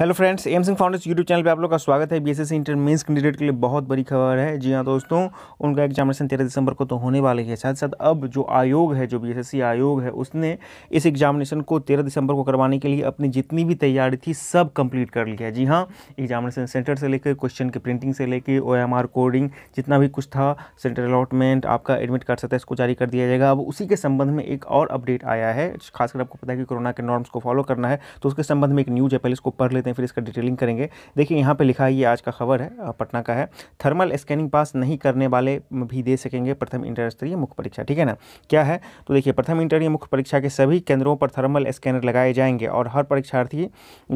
Hello friends M Singh founders YouTube channel पे आप लोग का स्वागत है एस एस सी कैंडिडेट के लिए बहुत बड़ी खबर है जी हाँ दोस्तों उनका एग्जामिनेशन तेरह दिसंबर को तो होने वाली है साथ साथ अब जो आयोग है जो बीएसएससी आयोग है उसने इस एग्जामिनेशन को तेरह दिसंबर को करवाने के लिए अपनी जितनी भी तैयारी थी सब कम्प्लीट कर लिया है जी हाँ एग्जामिनेशन सेंटर से लेकर क्वेश्चन की प्रिंटिंग से लेकर ओ कोडिंग जितना भी कुछ था सेंटर अलॉटमेंट आपका एडमिट कार्ड सत्या इसको जारी कर दिया जाएगा अब उसी के संबंध में एक और अपडेट आया है खासकर आपको पता है कि कोरोना के नॉर्म्स को फॉलो करना है तो उसके संबंध में एक न्यूज़ है पहले इसको पढ़ लेते हैं फिर इसका डिटेलिंग करेंगे देखिए यहाँ पे लिखा है ये आज का खबर है पटना का है थर्मल स्कैनिंग पास नहीं करने वाले भी दे सकेंगे प्रथम इंटर स्तरीय मुख्य परीक्षा ठीक है ना क्या है तो देखिए प्रथम इंटरव्यू मुख्य परीक्षा के सभी केंद्रों पर थर्मल स्कैनर लगाए जाएंगे और हर परीक्षार्थी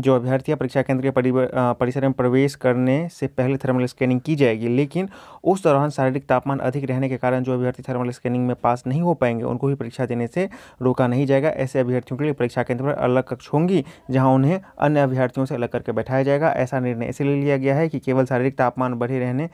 जो अभ्यर्थी परीक्षा केंद्र के परिसर में प्रवेश करने से पहले थर्मल स्कैनिंग की जाएगी लेकिन उस दौरान शारीरिक तापमान अधिक रहने के कारण जो अभ्यर्थी थर्मल स्कैनिंग में पास नहीं हो पाएंगे उनको भी परीक्षा देने से रोका नहीं जाएगा ऐसे अभ्यर्थियों के लिए परीक्षा केंद्र पर अलग कक्ष होंगी जहां उन्हें अन्य अभ्यर्थियों से अलग करके बैठाया जाएगा ऐसा निर्णय इसलिए लिया गया है कि केवल शारीरिक तापमान बढ़े रहने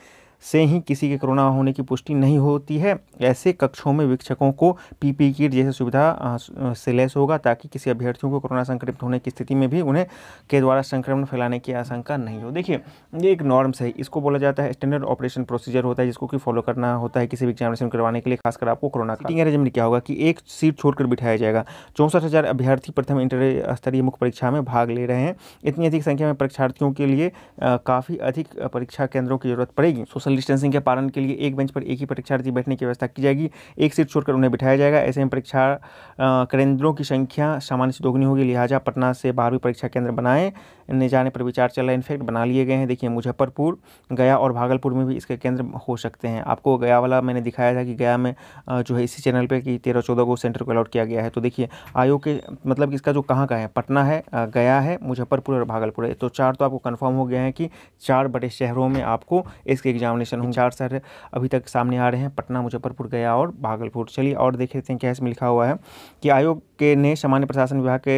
से ही किसी के कोरोना होने की पुष्टि नहीं होती है ऐसे कक्षों में वीक्षकों को पीपी किट जैसी सुविधा से लैस होगा ताकि किसी अभ्यर्थियों को कोरोना संक्रमित होने की स्थिति में भी उन्हें के द्वारा संक्रमण फैलाने की आशंका नहीं हो देखिए ये एक नॉर्म्स है इसको बोला जाता है स्टैंडर्ड ऑपरेशन प्रोसीजर होता है जिसको कि फॉलो करना होता है किसी भी एग्जामिनेशन करवाने के लिए खासकर आपको कोरोना का अरेंजमेंट क्या होगा कि एक सीट छोड़कर बिठाया जाएगा चौंसठ हज़ार अभ्यर्थी प्रथम इंटर स्तरीय मुख्य परीक्षा में भाग ले रहे हैं इतनी अधिक संख्या में परीक्षार्थियों के लिए काफ़ी अधिक परीक्षा केंद्रों की जरूरत पड़ेगी सोशल डिस्टेंसिंग के पालन के लिए एक बेंच पर एक ही परीक्षार्थी बैठने की व्यवस्था की जाएगी एक सीट छोड़कर उन्हें बिठाया जाएगा ऐसे में परीक्षा केंद्रों की संख्या सामान्य से दोगुनी होगी लिहाजा पटना से बारहवीं परीक्षा केंद्र बनाए ने जाने पर विचार चल रहा है इनफैक्ट बना लिए गए हैं देखिए मुजफ्फरपुर गया और भागलपुर में भी इसके केंद्र हो सकते हैं आपको गया वाला मैंने दिखाया था कि गया में जो है इसी चैनल पर कि तेरह चौदह को सेंटर को अलॉट किया गया है तो देखिए आयोग के मतलब इसका जो कहाँ का है पटना है गया है मुजफ्फरपुर और भागलपुर है तो चार तो आपको कन्फर्म हो गया है कि चार बड़े शहरों में आपको इसके एग्जाम नॉमिनेशन अच्छा। होंगे चार शहर अभी तक सामने आ रहे हैं पटना मुजफ्फरपुर गया और भागलपुर चलिए और देख लेते हैं क्या इसमें लिखा हुआ है कि आयोग के ने सामान्य प्रशासन विभाग के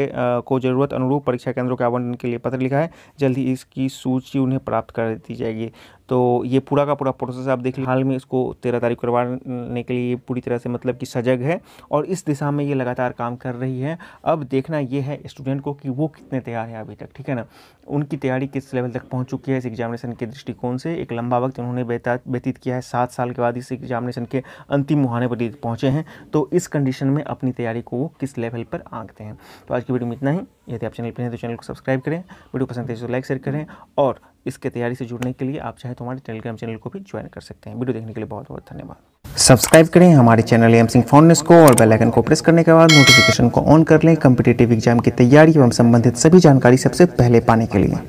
को जरूरत अनुरूप परीक्षा केंद्रों के आवंटन के लिए पत्र लिखा है जल्द ही इसकी सूची उन्हें प्राप्त कर दी जाएगी तो ये पूरा का पूरा प्रोसेस आप देख लीजिए हाल में इसको तेरह तारीख करवाने के लिए पूरी तरह से मतलब कि सजग है और इस दिशा में ये लगातार काम कर रही है अब देखना ये है स्टूडेंट को कि वो कितने तैयार हैं अभी तक ठीक है ना उनकी तैयारी किस लेवल तक पहुंच चुकी है इस एग्जामिनेशन के दृष्टिकोण से एक लंबा वक्त उन्होंने व्यतीत किया है सात साल के बाद इस एग्जामिनेशन के अंतिम मुहाने पर पहुँचे हैं तो इस कंडीशन में अपनी तैयारी को वो किस लेवल पर आंकते हैं तो आज की वीडियो में इतना ही यदि आप चैनल पर हैं तो चैनल को सब्सक्राइब करें वीडियो पसंद है तो लाइक शेयर करें और इसके तैयारी से जुड़ने के लिए आप चाहे तो हमारे टेलीग्राम चैनल को भी ज्वाइन कर सकते हैं वीडियो देखने के लिए बहुत बहुत धन्यवाद सब्सक्राइब करें हमारे चैनल एम सिंह फाउंडनेस को और बेल आइकन को प्रेस करने के बाद नोटिफिकेशन को ऑन कर लें कम्पिटेटिव एग्जाम की तैयारी एवं संबंधित सभी जानकारी सबसे पहले पाने के लिए